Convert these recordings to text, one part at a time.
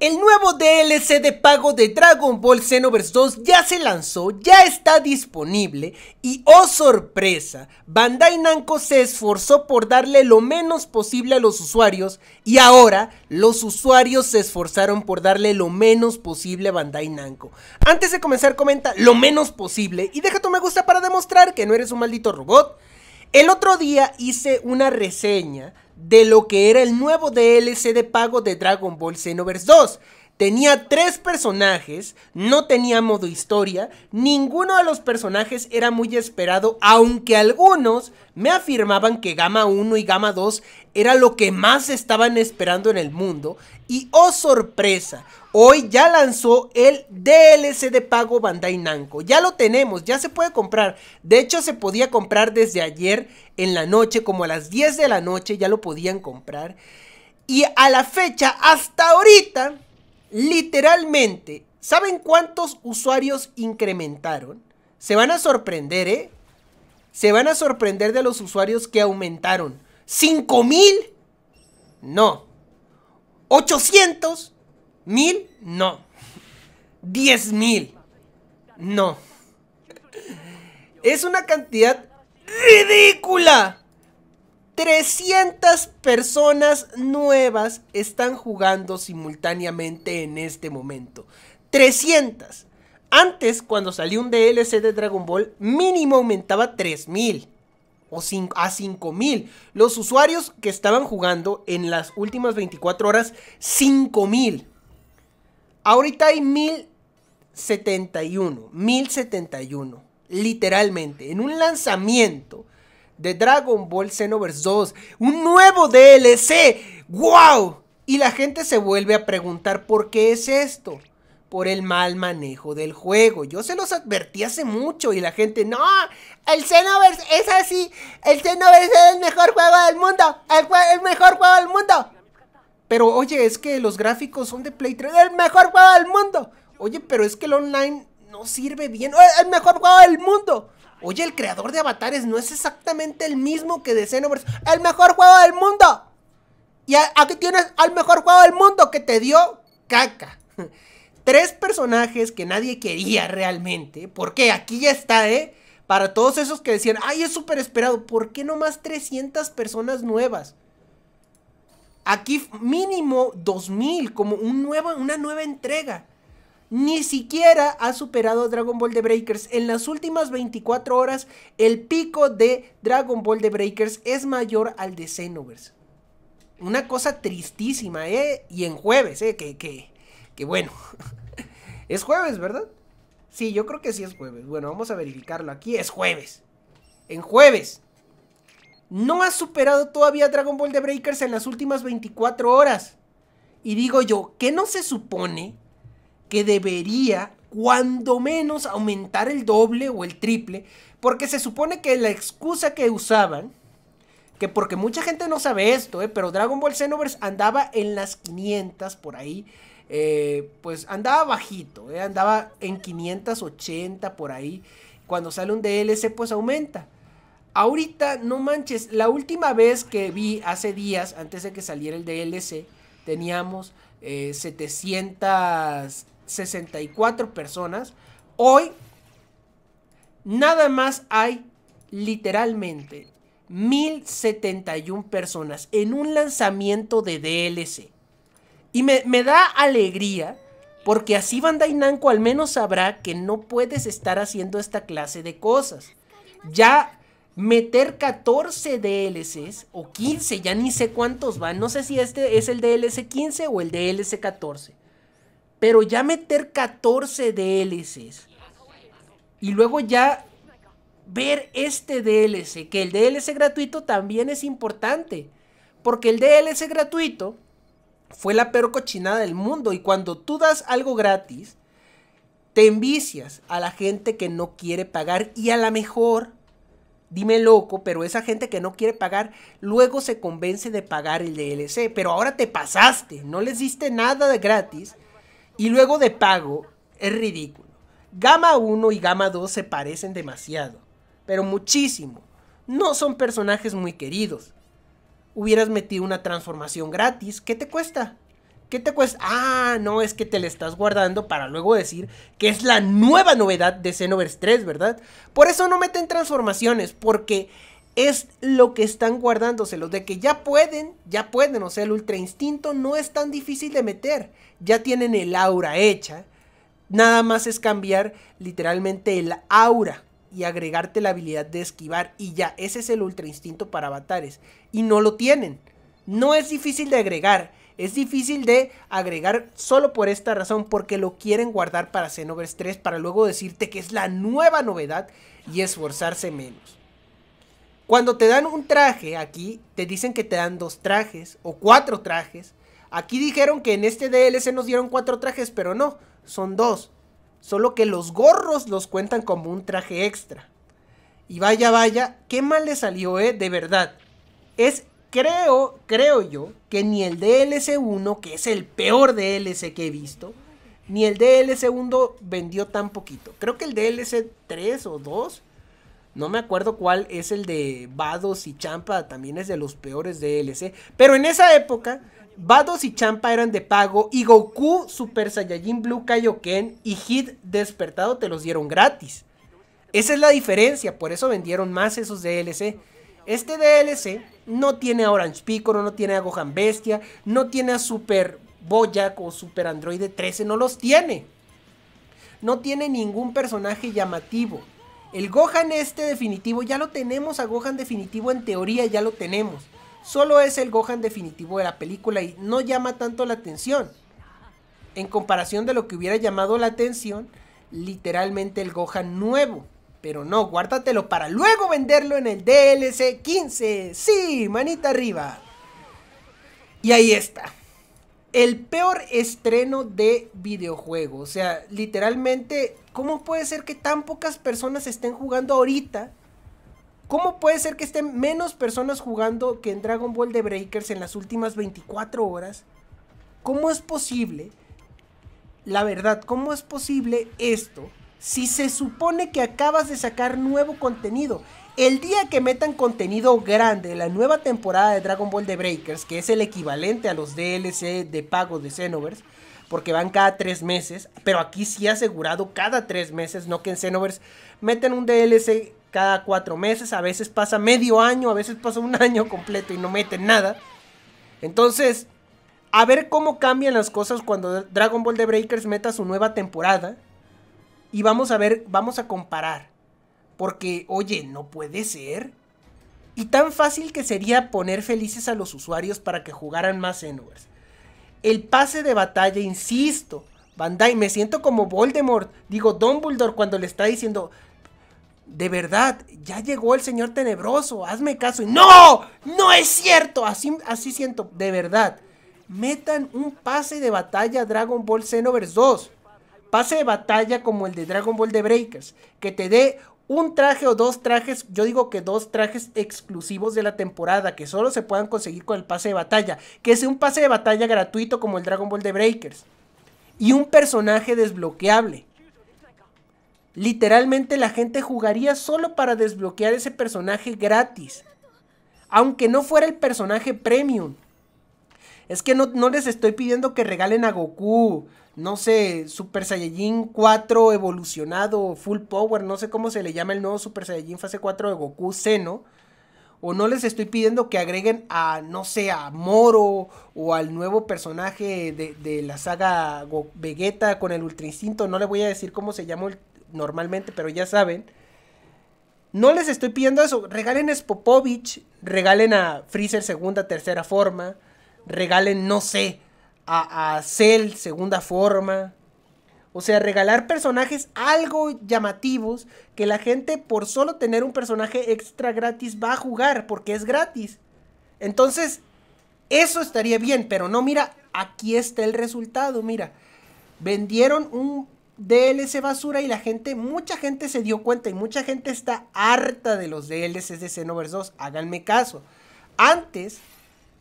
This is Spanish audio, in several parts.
El nuevo DLC de pago de Dragon Ball Xenoverse 2 ya se lanzó, ya está disponible y oh sorpresa, Bandai Namco se esforzó por darle lo menos posible a los usuarios y ahora los usuarios se esforzaron por darle lo menos posible a Bandai Namco. Antes de comenzar comenta lo menos posible y deja tu me gusta para demostrar que no eres un maldito robot. El otro día hice una reseña de lo que era el nuevo DLC de pago de Dragon Ball Xenoverse 2, Tenía tres personajes, no tenía modo historia, ninguno de los personajes era muy esperado, aunque algunos me afirmaban que Gama 1 y Gama 2 era lo que más estaban esperando en el mundo. Y oh sorpresa, hoy ya lanzó el DLC de pago Bandai Namco. Ya lo tenemos, ya se puede comprar. De hecho, se podía comprar desde ayer en la noche, como a las 10 de la noche, ya lo podían comprar. Y a la fecha, hasta ahorita, Literalmente, ¿saben cuántos usuarios incrementaron? Se van a sorprender, ¿eh? Se van a sorprender de los usuarios que aumentaron. ¿Cinco mil? No. ¿800? ¿Mil? No. ¿Diez mil? No. Es una cantidad ridícula. 300 personas nuevas están jugando simultáneamente en este momento. 300. Antes, cuando salió un DLC de Dragon Ball, mínimo aumentaba 3000 o a 5000. Los usuarios que estaban jugando en las últimas 24 horas, 5000. Ahorita hay 1071, 1071, literalmente, en un lanzamiento de Dragon Ball Xenoverse 2, un nuevo DLC, wow. Y la gente se vuelve a preguntar por qué es esto. Por el mal manejo del juego. Yo se los advertí hace mucho y la gente, no, el Xenoverse es así. El Xenoverse es el mejor juego del mundo. El, el mejor juego del mundo. Pero oye, es que los gráficos son de Play 3. El mejor juego del mundo. Oye, pero es que el online no sirve bien. El mejor juego del mundo. Oye, el creador de avatares no es exactamente el mismo que de Xenoverse. ¡El mejor juego del mundo! Y aquí tienes al mejor juego del mundo que te dio caca. Tres personajes que nadie quería realmente. Porque aquí ya está, ¿eh? Para todos esos que decían, ay, es súper esperado. ¿Por qué no más 300 personas nuevas? Aquí mínimo 2000, como un nuevo, una nueva entrega ni siquiera ha superado Dragon Ball de Breakers. En las últimas 24 horas, el pico de Dragon Ball de Breakers es mayor al de Xenoverse. Una cosa tristísima, ¿eh? Y en jueves, ¿eh? Que, que, que bueno. es jueves, ¿verdad? Sí, yo creo que sí es jueves. Bueno, vamos a verificarlo aquí. Es jueves. En jueves. No ha superado todavía Dragon Ball de Breakers en las últimas 24 horas. Y digo yo, ¿qué no se supone que debería cuando menos aumentar el doble o el triple, porque se supone que la excusa que usaban, que porque mucha gente no sabe esto, eh, pero Dragon Ball Xenoverse andaba en las 500 por ahí, eh, pues andaba bajito, eh, andaba en 580 por ahí, cuando sale un DLC pues aumenta. Ahorita, no manches, la última vez que vi hace días, antes de que saliera el DLC, teníamos eh, 700 64 personas. Hoy nada más hay literalmente 1071 personas en un lanzamiento de DLC. Y me, da alegría porque así Bandai Namco al menos sabrá que no puedes estar haciendo esta clase de cosas. Ya meter 14 DLCs o 15, ya ni sé cuántos van. No sé si este es el DLC 15 o el DLC 14 pero ya meter 14 DLCs. Y luego ya ver este DLC. Que el DLC gratuito también es importante. Porque el DLC gratuito fue la peor cochinada del mundo. Y cuando tú das algo gratis, te envicias a la gente que no quiere pagar. Y a lo mejor, dime loco, pero esa gente que no quiere pagar, luego se convence de pagar el DLC. Pero ahora te pasaste, no les diste nada de gratis. Y luego de pago, es ridículo. Gama 1 y Gama 2 se parecen demasiado, pero muchísimo. No son personajes muy queridos. Hubieras metido una transformación gratis, ¿qué te cuesta? ¿Qué te cuesta? Ah, no, es que te la estás guardando para luego decir que es la nueva novedad de Xenoverse 3, ¿verdad? Por eso no meten transformaciones, porque es lo que están los de que ya pueden, ya pueden, o sea, el ultra instinto no es tan difícil de meter, ya tienen el aura hecha, nada más es cambiar literalmente el aura y agregarte la habilidad de esquivar y ya, ese es el ultra instinto para avatares y no lo tienen, no es difícil de agregar, es difícil de agregar solo por esta razón, porque lo quieren guardar para Xenoverse 3 para luego decirte que es la nueva novedad y esforzarse menos. Cuando te dan un traje aquí, te dicen que te dan dos trajes o cuatro trajes. Aquí dijeron que en este DLC nos dieron cuatro trajes, pero no, son dos. Solo que los gorros los cuentan como un traje extra. Y vaya, vaya, qué mal le salió, eh, de verdad. Es, creo, creo yo, que ni el DLC 1, que es el peor DLC que he visto, ni el DLC 1 vendió tan poquito. Creo que el DLC 3 o 2 no me acuerdo cuál es el de Vados y Champa, también es de los peores DLC. Pero en esa época, Vados y Champa eran de pago y Goku, Super Saiyajin Blue Kaioken y Hit Despertado te los dieron gratis. Esa es la diferencia, por eso vendieron más esos DLC. Este DLC no tiene a Orange Piccolo, no tiene a Gohan Bestia, no tiene a Super Boyak o Super Android 13, no los tiene. No tiene ningún personaje llamativo. El Gohan este definitivo, ya lo tenemos a Gohan definitivo en teoría, ya lo tenemos. Solo es el Gohan definitivo de la película y no llama tanto la atención. En comparación de lo que hubiera llamado la atención, literalmente el Gohan nuevo. Pero no, guárdatelo para luego venderlo en el DLC 15. Sí, manita arriba. Y ahí está el peor estreno de videojuego. O sea, literalmente, ¿cómo puede ser que tan pocas personas estén jugando ahorita? ¿Cómo puede ser que estén menos personas jugando que en Dragon Ball The Breakers en las últimas 24 horas? ¿Cómo es posible? La verdad, ¿cómo es posible esto si se supone que acabas de sacar nuevo contenido? El día que metan contenido grande de la nueva temporada de Dragon Ball The Breakers, que es el equivalente a los DLC de pago de Xenoverse, porque van cada tres meses, pero aquí sí asegurado cada tres meses, no que en Xenoverse meten un DLC cada cuatro meses, a veces pasa medio año, a veces pasa un año completo y no meten nada. Entonces, a ver cómo cambian las cosas cuando Dragon Ball The Breakers meta su nueva temporada. Y vamos a ver, vamos a comparar. Porque, oye, no puede ser. Y tan fácil que sería poner felices a los usuarios para que jugaran más Xenoverse. El pase de batalla, insisto, Bandai, me siento como Voldemort, digo Dumbledore cuando le está diciendo, de verdad, ya llegó el señor tenebroso, hazme caso. Y no, no es cierto, así, así siento, de verdad. Metan un pase de batalla Dragon Ball Xenoverse 2. Pase de batalla como el de Dragon Ball de Breakers, que te dé un traje o dos trajes, yo digo que dos trajes exclusivos de la temporada, que solo se puedan conseguir con el pase de batalla, que sea un pase de batalla gratuito como el Dragon Ball de Breakers, y un personaje desbloqueable. Literalmente la gente jugaría solo para desbloquear ese personaje gratis, aunque no fuera el personaje premium. Es que no, no les estoy pidiendo que regalen a Goku, no sé, Super Saiyajin 4 evolucionado, full power, no sé cómo se le llama el nuevo Super Saiyajin fase 4 de Goku Seno. O no les estoy pidiendo que agreguen a, no sé, a Moro o al nuevo personaje de, la saga Vegeta con el Ultra Instinto. No le voy a decir cómo se llama normalmente, pero ya saben. No les estoy pidiendo eso. Regalen a Spopovich, regalen a Freezer segunda, tercera forma, regalen, no sé, a, hacer segunda forma. O sea, regalar personajes algo llamativos que la gente por solo tener un personaje extra gratis va a jugar porque es gratis. Entonces, eso estaría bien, pero no, mira, aquí está el resultado, mira. Vendieron un DLC basura y la gente, mucha gente se dio cuenta y mucha gente está harta de los DLCs de Xenoverse 2, háganme caso. Antes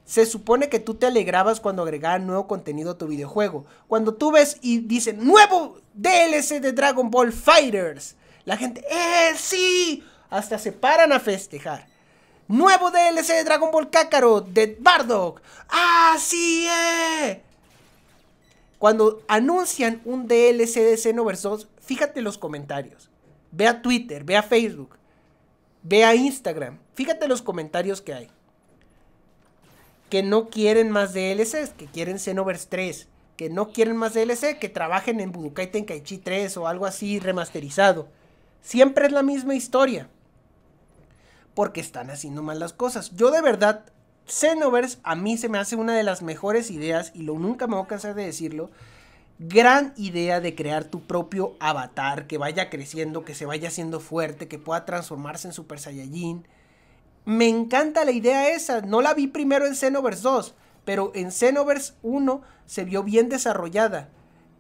se supone que tú te alegrabas cuando agregaban nuevo contenido a tu videojuego. Cuando tú ves y dicen nuevo DLC de Dragon Ball Fighters, la gente, ¡eh, sí! Hasta se paran a festejar. Nuevo DLC de Dragon Ball Cácaro, de Bardock. ¡Así ah, ¡Sí! ¡Eh! Cuando anuncian un DLC de Xenoverse 2, fíjate los comentarios. Ve a Twitter, ve a Facebook, ve a Instagram. Fíjate los comentarios que hay que no quieren más DLCs, que quieren Xenoverse 3, que no quieren más DLC, que trabajen en Budokai Tenkaichi 3 o algo así remasterizado. Siempre es la misma historia. Porque están haciendo mal las cosas. Yo de verdad, Xenoverse a mí se me hace una de las mejores ideas, y lo nunca me voy a cansar de decirlo, gran idea de crear tu propio avatar que vaya creciendo, que se vaya haciendo fuerte, que pueda transformarse en Super Saiyajin. Me encanta la idea esa. No la vi primero en Xenoverse 2, pero en Xenoverse 1 se vio bien desarrollada.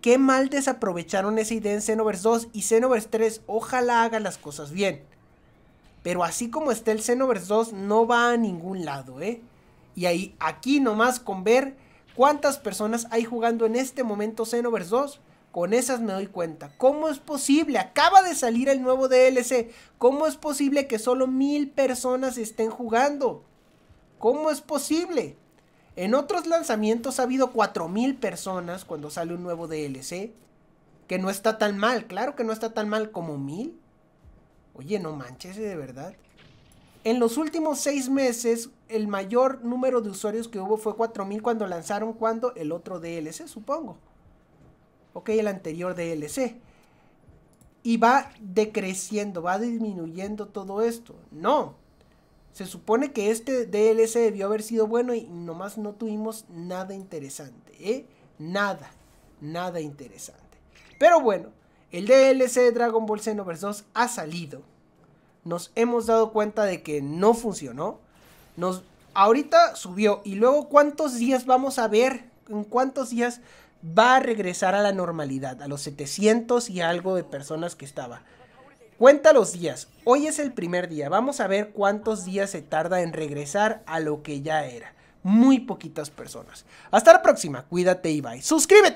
Qué mal desaprovecharon esa idea en Xenoverse 2 y Xenoverse 3. Ojalá haga las cosas bien. Pero así como está el Xenoverse 2, no va a ningún lado, ¿eh? Y ahí, aquí nomás con ver cuántas personas hay jugando en este momento Xenoverse 2 con esas me doy cuenta. ¿Cómo es posible? Acaba de salir el nuevo DLC. ¿Cómo es posible que solo mil personas estén jugando? ¿Cómo es posible? En otros lanzamientos ha habido mil personas cuando sale un nuevo DLC. Que no está tan mal, claro que no está tan mal como mil. Oye, no manches ¿eh? de verdad. En los últimos seis meses, el mayor número de usuarios que hubo fue 4.000 cuando lanzaron cuando el otro DLC, supongo ok, el anterior DLC. Y va decreciendo, va disminuyendo todo esto. No. Se supone que este DLC debió haber sido bueno y nomás no tuvimos nada interesante. ¿eh? Nada, nada interesante. Pero bueno, el DLC de Dragon Ball Xenoverse 2 ha salido. Nos hemos dado cuenta de que no funcionó. Nos ahorita subió y luego cuántos días vamos a ver en cuántos días va a regresar a la normalidad, a los 700 y algo de personas que estaba. Cuenta los días, hoy es el primer día, vamos a ver cuántos días se tarda en regresar a lo que ya era. Muy poquitas personas. Hasta la próxima, cuídate y bye. Suscríbete.